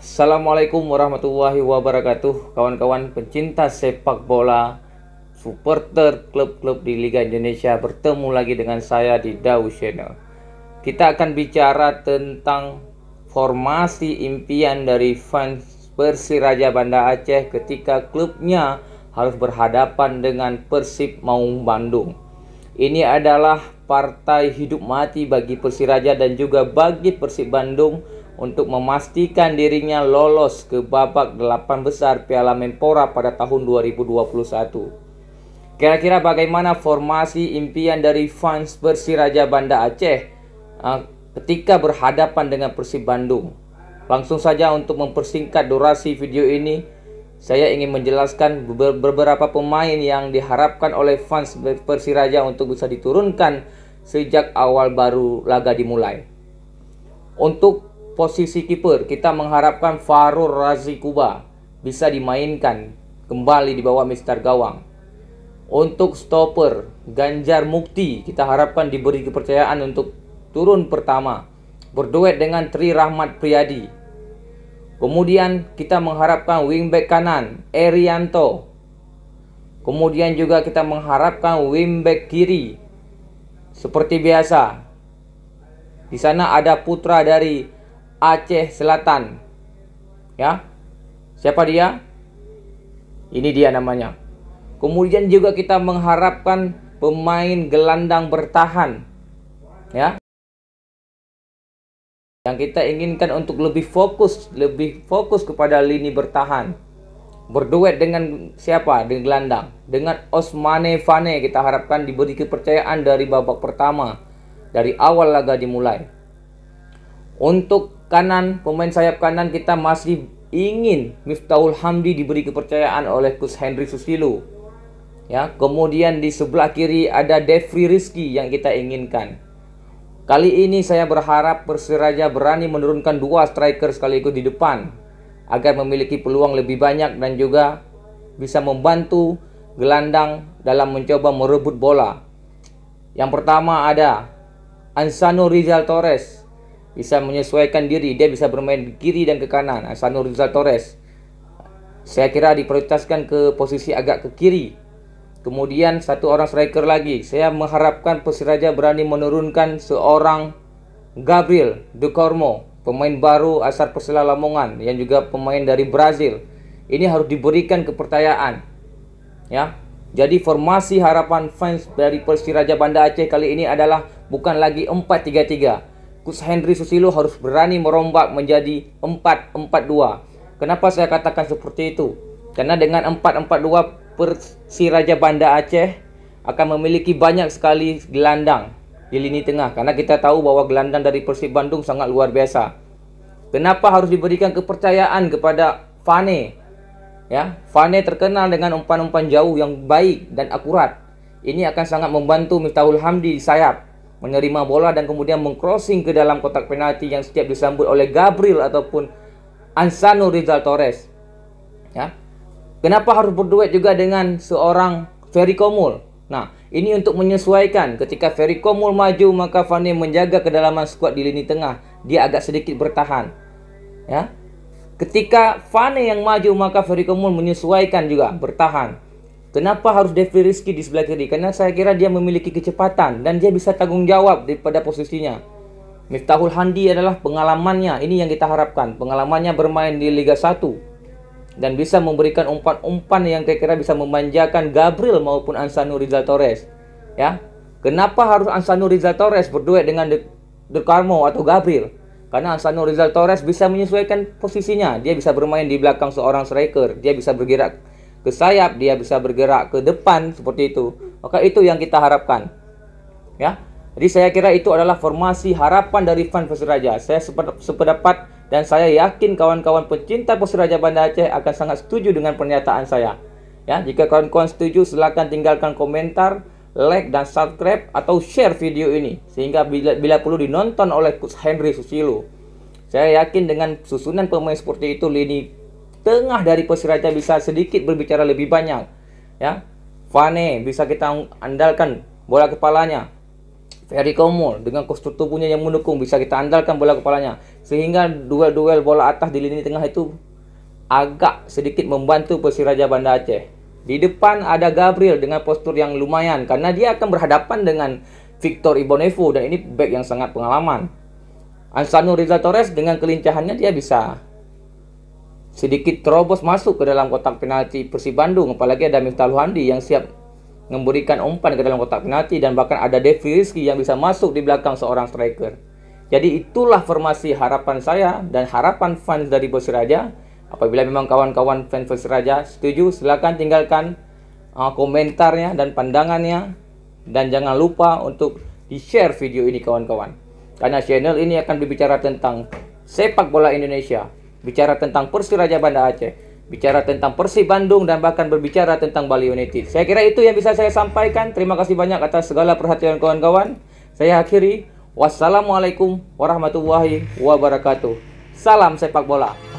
Assalamualaikum warahmatullahi wabarakatuh Kawan-kawan pencinta sepak bola Supporter klub-klub di Liga Indonesia Bertemu lagi dengan saya di Dau Channel Kita akan bicara tentang Formasi impian dari fans Persiraja Banda Aceh Ketika klubnya harus berhadapan dengan Persib Maung Bandung ini adalah partai hidup mati bagi Persiraja dan juga bagi Persib Bandung untuk memastikan dirinya lolos ke babak delapan besar Piala Menpora pada tahun 2021. Kira-kira bagaimana formasi impian dari fans Persiraja Banda Aceh eh, ketika berhadapan dengan Persib Bandung? Langsung saja untuk mempersingkat durasi video ini, saya ingin menjelaskan beberapa pemain yang diharapkan oleh fans Persiraja untuk bisa diturunkan sejak awal baru laga dimulai. Untuk posisi kiper, kita mengharapkan Farur Razi Kuba bisa dimainkan kembali di bawah Mister Gawang. Untuk stopper, Ganjar Mukti kita harapkan diberi kepercayaan untuk turun pertama. Berduet dengan Tri Rahmat Priyadi Kemudian kita mengharapkan wingback kanan Erianto. Kemudian juga kita mengharapkan wingback kiri. Seperti biasa. Di sana ada putra dari Aceh Selatan. Ya. Siapa dia? Ini dia namanya. Kemudian juga kita mengharapkan pemain gelandang bertahan. Ya yang kita inginkan untuk lebih fokus, lebih fokus kepada lini bertahan. Berduet dengan siapa? Dengan gelandang. Dengan Osmane Fane kita harapkan diberi kepercayaan dari babak pertama. Dari awal laga dimulai. Untuk kanan, pemain sayap kanan kita masih ingin Miftahul Hamdi diberi kepercayaan oleh Kus Henry Susilo. Ya, kemudian di sebelah kiri ada Devri Rizky yang kita inginkan. Kali ini saya berharap Persiraja berani menurunkan dua striker sekaligus di depan agar memiliki peluang lebih banyak dan juga bisa membantu gelandang dalam mencoba merebut bola. Yang pertama ada Ansano Rizal Torres bisa menyesuaikan diri, dia bisa bermain ke kiri dan ke kanan. Ansano Rizal Torres saya kira diprioritaskan ke posisi agak ke kiri Kemudian satu orang striker lagi. Saya mengharapkan Persiraja berani menurunkan seorang Gabriel De Cormo, pemain baru asal Persela Lamongan yang juga pemain dari Brazil. Ini harus diberikan kepercayaan. Ya. Jadi formasi harapan fans dari Persiraja Banda Aceh kali ini adalah bukan lagi 4-3-3. Kus Henry Susilo harus berani merombak menjadi 4-4-2. Kenapa saya katakan seperti itu? Karena dengan 4-4-2 si Raja Banda Aceh akan memiliki banyak sekali gelandang di lini tengah karena kita tahu bahwa gelandang dari Persib Bandung sangat luar biasa. Kenapa harus diberikan kepercayaan kepada Fane? Ya, Fane terkenal dengan umpan-umpan jauh yang baik dan akurat. Ini akan sangat membantu Miftahul Hamdi di sayap menerima bola dan kemudian mengcrossing ke dalam kotak penalti yang setiap disambut oleh Gabriel ataupun Ansano Rizal Torres. Ya. Kenapa harus berduet juga dengan seorang Ferry Komul? Nah, ini untuk menyesuaikan ketika Ferry Komul maju maka Fani menjaga kedalaman skuad di lini tengah. Dia agak sedikit bertahan. Ya. Ketika Fane yang maju maka Ferry Komul menyesuaikan juga bertahan. Kenapa harus Devi Rizky di sebelah kiri? Karena saya kira dia memiliki kecepatan dan dia bisa tanggung jawab daripada posisinya. Miftahul Handi adalah pengalamannya. Ini yang kita harapkan. Pengalamannya bermain di Liga 1 dan bisa memberikan umpan-umpan yang kira-kira bisa memanjakan Gabriel maupun Ansanu Rizal Torres. Ya. Kenapa harus Ansanu Rizal Torres berduet dengan De, atau Gabriel? Karena Ansanu Rizal Torres bisa menyesuaikan posisinya. Dia bisa bermain di belakang seorang striker, dia bisa bergerak ke sayap, dia bisa bergerak ke depan seperti itu. Maka itu yang kita harapkan. Ya. Jadi saya kira itu adalah formasi harapan dari Van Persiraja. Saya sependapat dan saya yakin kawan-kawan pecinta Persiraja Bandar Aceh akan sangat setuju dengan pernyataan saya. Ya, jika kawan-kawan setuju silakan tinggalkan komentar, like dan subscribe atau share video ini sehingga bila, bila perlu dinonton oleh Coach Henry Susilo. Saya yakin dengan susunan pemain seperti itu lini tengah dari Persiraja bisa sedikit berbicara lebih banyak. Ya, Fane bisa kita andalkan bola kepalanya. Ferry Komol dengan kostur tubuhnya yang mendukung bisa kita andalkan bola kepalanya sehingga duel-duel bola atas di lini tengah itu agak sedikit membantu Persiraja Banda Aceh. Di depan ada Gabriel dengan postur yang lumayan karena dia akan berhadapan dengan Victor Ibonevo dan ini back yang sangat pengalaman. Ansanu Rizal Torres dengan kelincahannya dia bisa sedikit terobos masuk ke dalam kotak penalti Persib Bandung apalagi ada Miftahul Luhandi yang siap memberikan umpan ke dalam kotak penalti dan bahkan ada Devi Rizky yang bisa masuk di belakang seorang striker. Jadi itulah formasi harapan saya dan harapan fans dari Persiraja. Apabila memang kawan-kawan fans Persiraja setuju, silakan tinggalkan uh, komentarnya dan pandangannya dan jangan lupa untuk di-share video ini kawan-kawan. Karena channel ini akan berbicara tentang sepak bola Indonesia, bicara tentang Persiraja Banda Aceh, bicara tentang Persib Bandung dan bahkan berbicara tentang Bali United. Saya kira itu yang bisa saya sampaikan. Terima kasih banyak atas segala perhatian kawan-kawan. Saya akhiri. Wassalamualaikum warahmatullahi wabarakatuh. Salam sepak bola.